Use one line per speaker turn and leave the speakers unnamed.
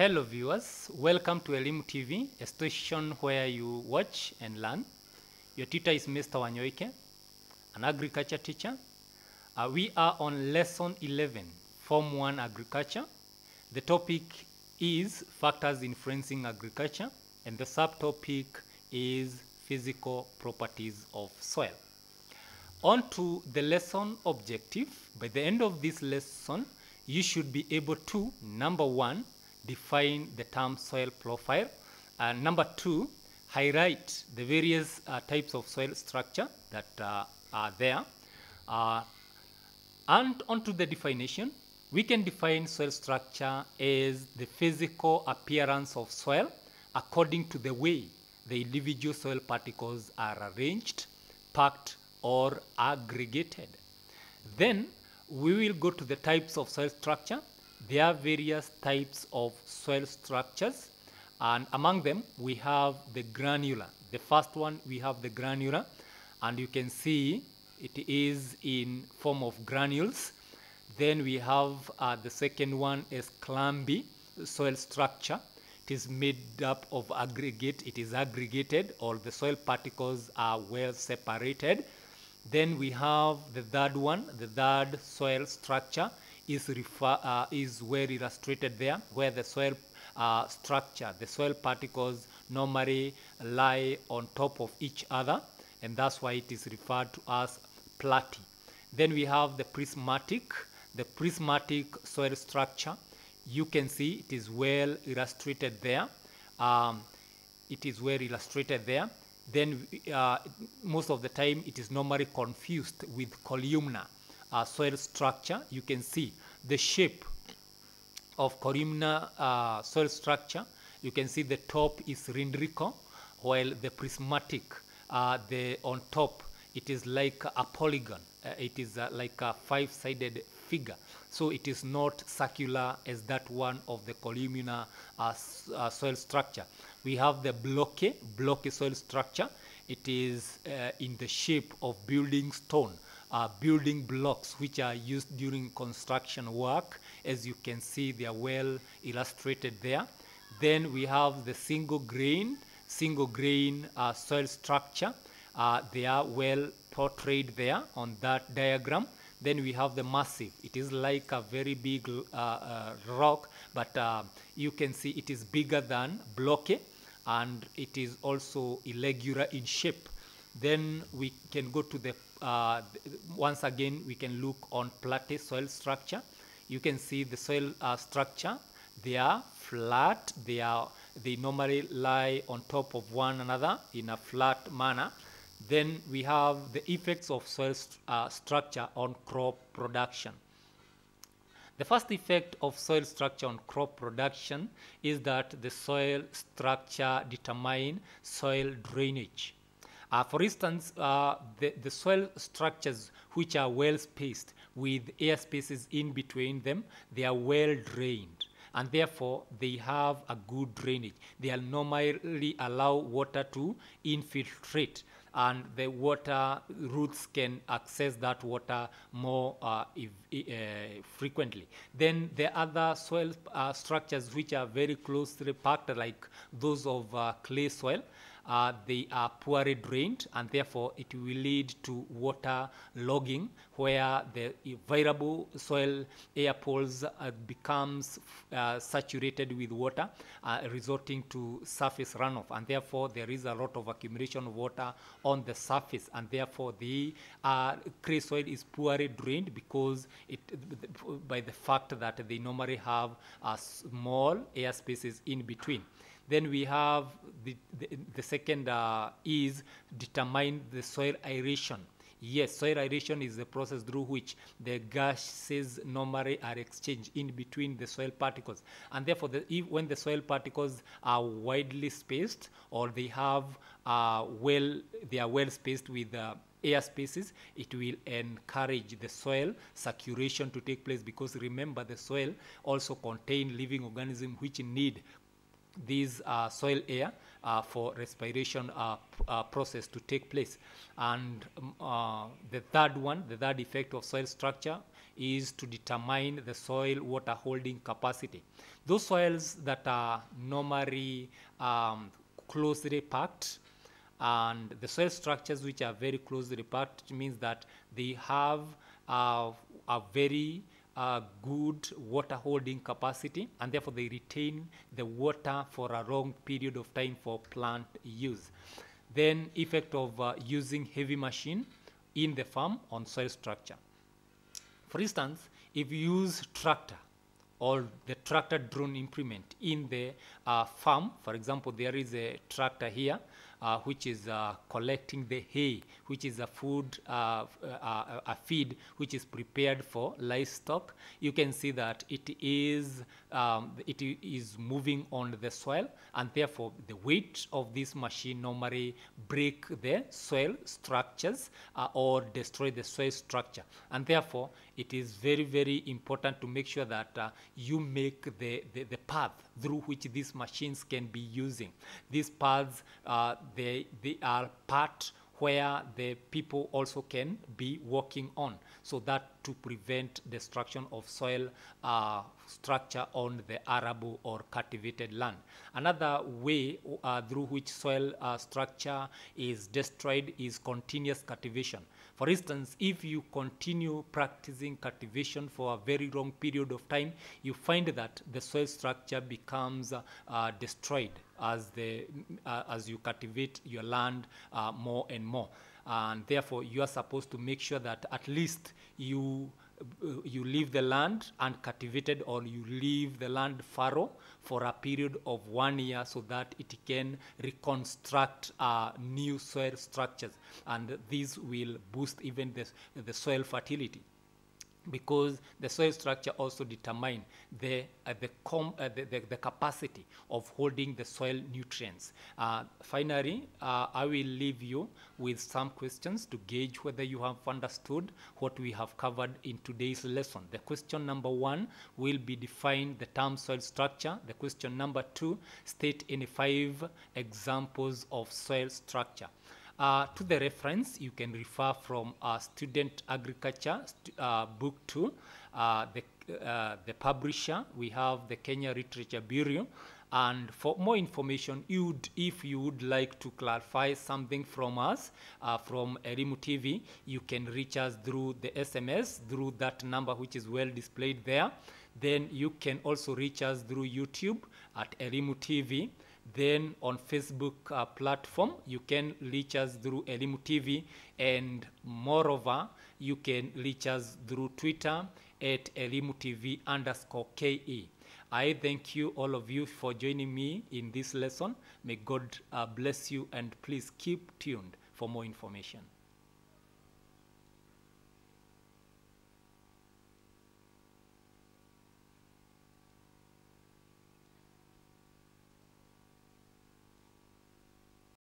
Hello viewers, welcome to Elimu TV, a station where you watch and learn. Your teacher is Mr. Wanyoike, an agriculture teacher. Uh, we are on lesson 11, Form 1 Agriculture. The topic is factors influencing agriculture and the subtopic is physical properties of soil. On to the lesson objective. By the end of this lesson, you should be able to, number one, define the term soil profile. Uh, number two, highlight the various uh, types of soil structure that uh, are there. Uh, and onto the definition, we can define soil structure as the physical appearance of soil according to the way the individual soil particles are arranged, packed, or aggregated. Then we will go to the types of soil structure there are various types of soil structures, and among them we have the granular. The first one we have the granular, and you can see it is in form of granules. Then we have uh, the second one is clamby soil structure. It is made up of aggregate, it is aggregated, all the soil particles are well separated. Then we have the third one, the third soil structure is, refer, uh, is well illustrated there, where the soil uh, structure, the soil particles normally lie on top of each other, and that's why it is referred to as platy. Then we have the prismatic, the prismatic soil structure. You can see it is well illustrated there. Um, it is well illustrated there. Then uh, most of the time it is normally confused with columnar uh, soil structure. You can see the shape of Corimna uh, soil structure. You can see the top is cylindrical, while the prismatic, uh, the on top, it is like a polygon. Uh, it is uh, like a five-sided figure. So it is not circular as that one of the columnar uh, soil structure. We have the blocky, blocky soil structure. It is uh, in the shape of building stone, uh, building blocks which are used during construction work. As you can see, they are well illustrated there. Then we have the single grain, single grain uh, soil structure. Uh, they are well portrayed there on that diagram. Then we have the massive. It is like a very big uh, uh, rock, but you can see it is bigger than block. A and it is also irregular in shape, then we can go to the, uh, once again, we can look on platte soil structure. You can see the soil uh, structure. They are flat. They, are, they normally lie on top of one another in a flat manner. Then we have the effects of soil st uh, structure on crop production. The first effect of soil structure on crop production is that the soil structure determines soil drainage. Uh, for instance, uh, the, the, soil structures which are well spaced with air spaces in between them, they are well drained and therefore they have a good drainage. They normally allow water to infiltrate and the water roots can access that water more uh, if, uh, frequently. Then the other soil uh, structures which are very closely packed, like those of uh, clay soil, uh, they are poorly drained and therefore it will lead to water logging where the variable soil air pools uh, becomes uh, saturated with water uh, resulting to surface runoff and therefore there is a lot of accumulation of water on the surface and therefore the uh, clay soil is poorly drained because it by the fact that they normally have a uh, small air spaces in between. Then we have the, the, the second uh, is determine the soil aeration. Yes, soil aeration is the process through which the gases normally are exchanged in between the soil particles. And therefore, the, if, when the soil particles are widely spaced or they have uh, well, they are well spaced with uh, air spaces, it will encourage the soil saturation to take place because remember the soil also contain living organisms which need these uh, soil air uh, for respiration uh, uh process to take place. And um, uh, the third one, the third effect of soil structure is to determine the soil water holding capacity. Those soils that are normally um, closely packed and the soil structures which are very closely packed means that they have uh, a very good water holding capacity and therefore they retain the water for a long period of time for plant use. Then effect of uh, using heavy machine in the farm on soil structure. For instance, if you use tractor or the tractor drone implement in the uh, farm, for example, there is a tractor here uh, which is uh, collecting the hay, which is a food, uh, uh a feed which is prepared for livestock. You can see that it is, um, it is moving on the soil and therefore the weight of this machine normally break the soil structures uh, or destroy the soil structure. And therefore it is very, very important to make sure that uh, you make the, the, the path through which these machines can be using. These paths, uh, they, they are part where the people also can be working on so that to prevent destruction of soil uh, structure on the arable or cultivated land. Another way uh, through which soil uh, structure is destroyed is continuous cultivation. For instance, if you continue practicing cultivation for a very long period of time, you find that the soil structure becomes uh, destroyed as, the, uh, as you cultivate your land uh, more and more. And therefore, you are supposed to make sure that at least you uh, you leave the land uncultivated or you leave the land fallow for a period of one year so that it can reconstruct uh, new soil structures and this will boost even the, the soil fertility because the soil structure also determine the, uh, the, uh, the, the, the, capacity of holding the soil nutrients. Uh, finally, uh, I will leave you with some questions to gauge whether you have understood what we have covered in today's lesson. The question number one will be define the term soil structure. The question number two, state any five examples of soil structure. Uh, to the reference, you can refer from uh, student agriculture st uh, book two. Uh, the, uh, the publisher, we have the Kenya Literature Bureau. And for more information, you'd, if you would like to clarify something from us, uh, from Erimu TV, you can reach us through the SMS, through that number which is well displayed there. Then you can also reach us through YouTube at Erimu TV. Then on Facebook uh, platform, you can reach us through Elimu TV, and moreover, you can reach us through Twitter at Elimu TV underscore KE. I thank you, all of you, for joining me in this lesson. May God uh, bless you, and please keep tuned for more information.